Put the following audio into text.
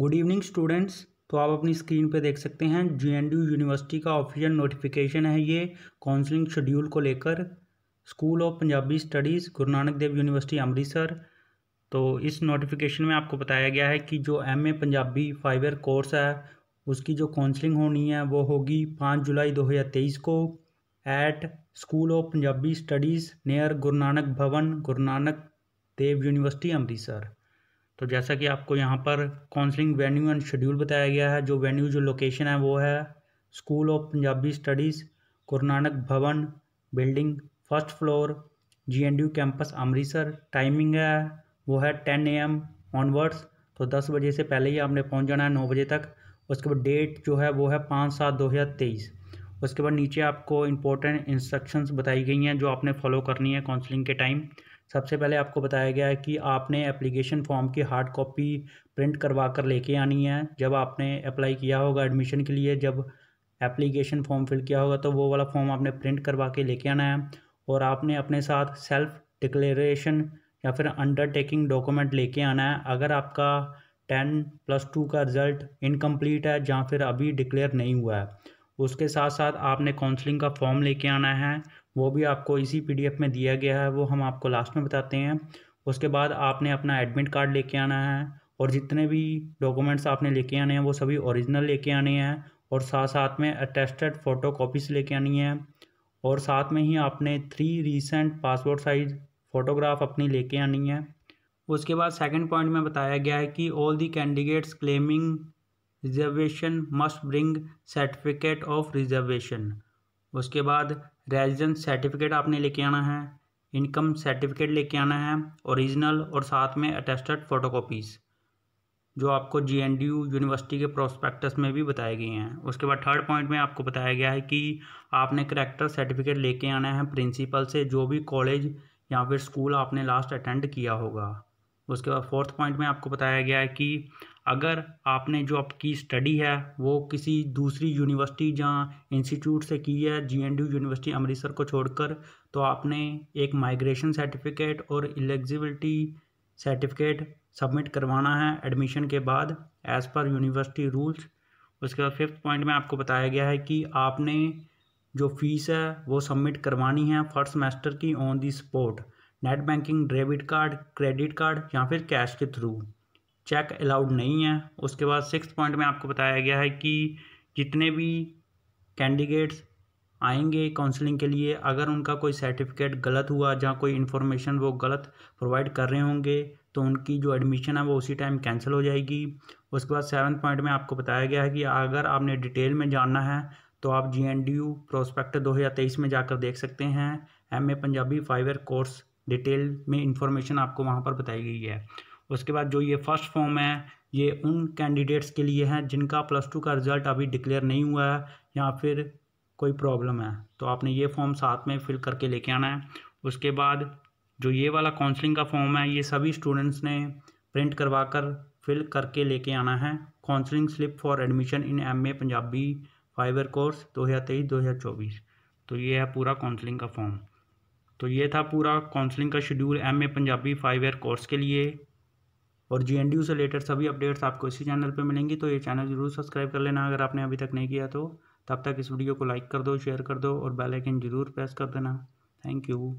good evening students तो आप अपनी स्क्रीन पे देख सकते हैं जे यूनिवर्सिटी का ऑफिशियल नोटिफिकेशन है ये काउंसलिंग शेड्यूल को लेकर school of Punjabi studies Guru Nanak Dev university Amritsar तो इस नोटिफिकेशन में आपको बताया गया है कि जो M A Punjabi five year course है उसकी जो काउंसलिंग होनी है वो होगी पाँच जुलाई दो हज़ार तेईस को at school of Punjabi studies near Guru Nanak भवन गुरु नानक देव यूनिवर्सिटी अमृतसर तो जैसा कि आपको यहाँ पर काउंसलिंग वेन्यू एंड शेड्यूल बताया गया है जो वेन्यू जो लोकेशन है वो है school of Punjabi studies Guru Nanak Bhavan building first floor G N U campus Amritsar timing है वो है टेन ए एम ऑनवर्ड्स तो दस बजे से पहले ही आपने पहुँच जाना है नौ बजे तक उसके बाद डेट जो है वो है पाँच सात दो हज़ार तेईस उसके बाद नीचे आपको इंपॉर्टेंट इंस्ट्रक्शंस बताई गई हैं जो आपने फॉलो करनी है काउंसलिंग के टाइम सबसे पहले आपको बताया गया है कि आपने एप्लीकेशन फॉर्म की हार्ड कॉपी प्रिंट करवा कर लेके आनी है जब आपने अप्लाई किया होगा एडमिशन के लिए जब एप्लीकेशन फॉर्म फिल किया होगा तो वो वाला फॉर्म आपने प्रिंट करवा के लेके आना है और आपने अपने साथ सेल्फ डिक्लेरेशन या फिर अंडरटेकिंग डॉक्यूमेंट लेके आना है अगर आपका टेन प्लस टू का रिज़ल्ट इनकम्प्लीट है जहाँ फिर अभी डिक्लेयर नहीं हुआ है उसके साथ साथ आपने काउंसलिंग का फॉर्म लेके आना है वो भी आपको इसी पीडीएफ में दिया गया है वो हम आपको लास्ट में बताते हैं उसके बाद आपने अपना एडमिट कार्ड लेके आना है और जितने भी डॉक्यूमेंट्स आपने लेके आने हैं वो सभी ओरिजिनल लेके आने हैं और साथ साथ में अटेस्टेड फ़ोटो कॉपीज़ लेके आनी है और साथ में ही आपने three recent passport size photograph अपनी लेके आनी है उसके बाद सेकंड पॉइंट में बताया गया है कि all the candidates claiming reservation must bring certificate of reservation उसके बाद रेजिडेंस सर्टिफिकेट आपने लेके आना है इनकम सर्टिफिकेट लेके आना है ओरिजिनल और साथ में अटेस्टेड फ़ोटोकॉपीज़ जो आपको G N D U university के प्रोस्पेक्टस में भी बताए गए हैं उसके बाद थर्ड पॉइंट में आपको बताया गया है कि आपने करेक्टर सर्टिफिकेट लेके आना है प्रिंसिपल से जो भी कॉलेज या फिर स्कूल आपने लास्ट अटेंड किया होगा उसके बाद फोर्थ पॉइंट में आपको बताया गया है कि अगर आपने जो आपकी स्टडी है वो किसी दूसरी यूनिवर्सिटी या इंस्टीट्यूट से की है G N D university Amritsar को छोड़कर तो आपने एक माइग्रेशन सर्टिफिकेट और एलिजिबिलिटी सर्टिफिकेट सबमिट करवाना है एडमिशन के बाद एज़ पर यूनिवर्सिटी रूल्स उसके बाद फिफ्थ पॉइंट में आपको बताया गया है कि आपने जो फीस है वो सबमिट करवानी है फर्स्ट सेमेस्टर की on the spot net banking debit card credit card या फिर कैश के थ्रू चेक अलाउड नहीं है उसके बाद सिक्स पॉइंट में आपको बताया गया है कि जितने भी कैंडिडेट्स आएंगे काउंसलिंग के लिए अगर उनका कोई सर्टिफिकेट गलत हुआ जहाँ कोई इन्फॉर्मेशन वो गलत प्रोवाइड कर रहे होंगे तो उनकी जो एडमिशन है वो उसी टाइम कैंसिल हो जाएगी उसके बाद सेवन पॉइंट में आपको बताया गया है कि अगर आपने डिटेल में जानना है तो आप G N D U prospect दो हज़ार तेईस में जाकर देख सकते हैं M A Punjabi five year course detail में इंफॉर्मेशन आपको वहाँ पर बताई गई है उसके बाद जो ये फर्स्ट फॉर्म है ये उन कैंडिडेट्स के लिए हैं जिनका प्लस टू का रिज़ल्ट अभी डिक्लेयर नहीं हुआ है या फिर कोई प्रॉब्लम है तो आपने ये फॉर्म साथ में फिल करके लेके आना है उसके बाद जो ये वाला काउंसलिंग का फॉर्म है ये सभी स्टूडेंट्स ने प्रिंट करवा कर फिल करके लेके आना है counselling slip for admission in M A Punjabi five year course दो हज़ार तेईस दो हज़ार चौबीस तो ये है पूरा काउंसलिंग का फॉर्म तो ये था पूरा काउंसलिंग का schedule M A Punjabi five year course के लिए और जी से रिलेटेड सभी अपडेट्स आपको इसी चैनल पर मिलेंगी तो ये चैनल जरूर सब्सक्राइब कर लेना अगर आपने अभी तक नहीं किया तो तब तक इस वीडियो को लाइक कर दो शेयर कर दो और बेल आइकन जरूर प्रेस कर देना थैंक यू